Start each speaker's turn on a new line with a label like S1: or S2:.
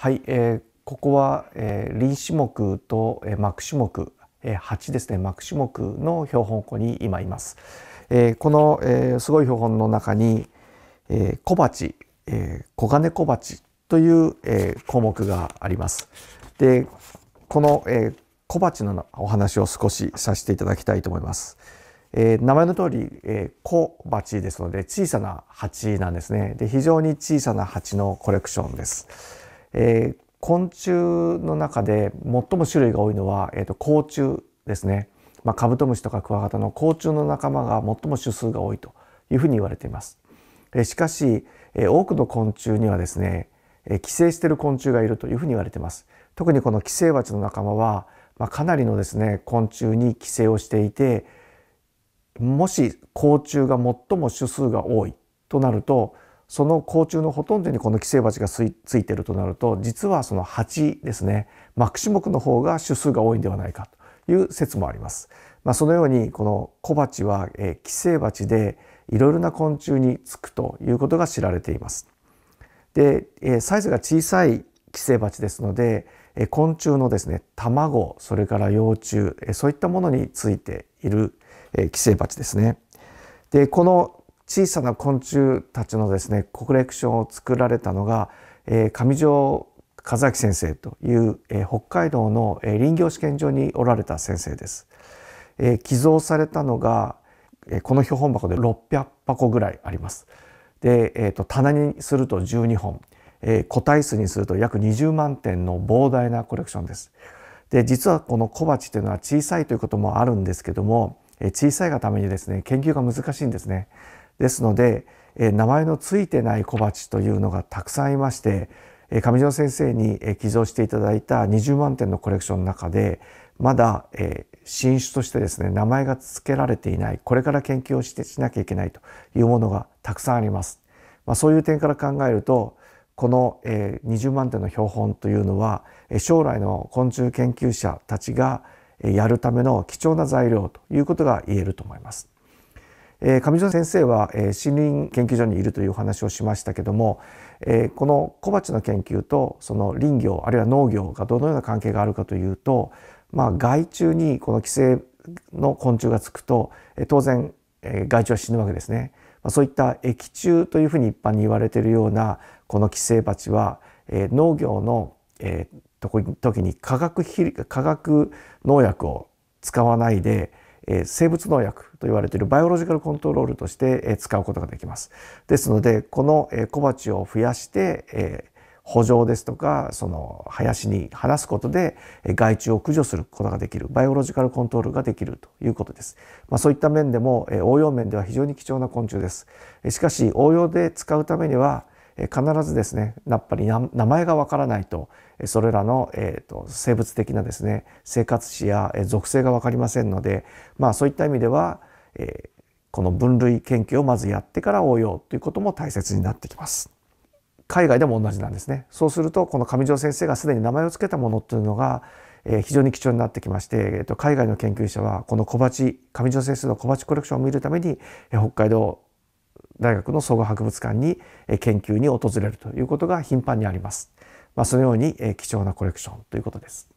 S1: はい、えー、ここは、えー、林種目と、えー、膜種目、えー、8ですね膜種目の標本庫に今います。えー、この、えー、すごい標本の中に、えー、小鉢、えー、小金小鉢という、えー、項目があります。でこの、えー、小鉢のお話を少しさせていただきたいと思います。えー、名前の通り、えー、小鉢ですので小さな鉢なんですね。で非常に小さな鉢のコレクションです。えー、昆虫の中で最も種類が多いのは、えーと、甲虫ですね、まあ、カブトムシとかクワガタの甲虫の仲間が最も種数が多いというふうに言われています。えー、しかし、えー、多くの昆虫にはですね、えー、寄生している昆虫がいるというふうに言われています。特にこの寄生蜂の仲間は、まあ、かなりのですね昆虫に寄生をしていてもし甲虫が最も種数が多いとなるとその甲虫のほとんどにこの寄生鉢がついてるとなると実はその蜂ですね膜種目の方が種数が多いんではないかという説もあります。まあ、そのようにこの小鉢は、え寄生鉢でいろいろな昆虫につくということが知られています。で、えサイズが小さい寄生鉢ですので、え昆虫のですね卵それから幼虫、えそういったものについている、え寄生鉢ですね。でこの小さな昆虫たちのですねコレクションを作られたのが、えー、上条和明先生という、えー、北海道の、林業試験場におられた先生です。えー、寄贈されたのが、えー、この標本箱で600箱ぐらいあります。で、えーと、棚にすると12本、えー、個体数にすると約20万点の膨大なコレクションです。で実はこの小鉢というのは小さいということもあるんですけども、小さいがためにですね研究が難しいんですね。ですので、名前の付いてない小鉢というのがたくさんいまして、上条先生に、寄贈していただいた20万点のコレクションの中でまだ、新種としてですね名前が付けられていないこれから研究をしてしなきゃいけないというものがたくさんあります。まあ、そういう点から考えるとこの、20万点の標本というのは将来の昆虫研究者たちがやるための貴重な材料ということが言えると思います。えー、上条先生は、えー、森林研究所にいるというお話をしましたけども、えー、この小鉢の研究とその林業あるいは農業がどのような関係があるかというと、まあ、害虫にこの寄生の昆虫がつくと、えー、当然、えー、害虫は死ぬわけですね。まあ、そういった益虫というふうに一般に言われているようなこの寄生鉢は、えー、農業の、えー、時に化学化学農薬を使わないで、え生物農薬と言われているバイオロジカルコントロールとして、え使うことができます。ですのでこの、え小鉢を増やして、え補助ですとかその林に放すことで害虫を駆除することができるバイオロジカルコントロールができるということです、まあ、そういった面でも応用面では非常に貴重な昆虫ですしかし応用で使うためには必ずですねやっぱり名前がわからないとそれらの、えーと、生物的なですね生活史や属性が分かりませんので、まあ、そういった意味では、えこの分類研究をまずやってから応用ということも大切になってきます。海外でも同じなんですね。そうするとこの上条先生がすでに名前を付けたものというのが、え非常に貴重になってきまして、えーと、海外の研究者はこの小鉢上条先生の小鉢コレクションを見るために、え北海道大学の総合博物館に研究に訪れるということが頻繁にあります。まあ、そのように貴重なコレクションということです。